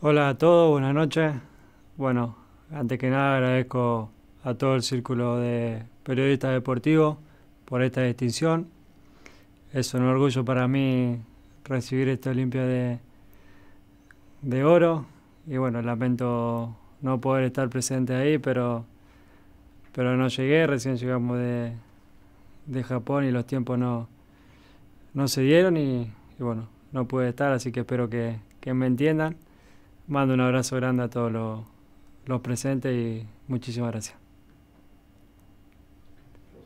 Hola a todos, buenas noches. Bueno, antes que nada agradezco a todo el círculo de periodistas deportivos por esta distinción. Es un orgullo para mí recibir esta Olimpia de, oro. Y bueno, lamento no poder estar presente ahí, pero, pero no llegué. Recién llegamos de, de Japón y los tiempos no, se dieron y, bueno, no pude estar, así que espero que me entiendan. Mando un abrazo grande a todos los, los presentes y muchísimas gracias.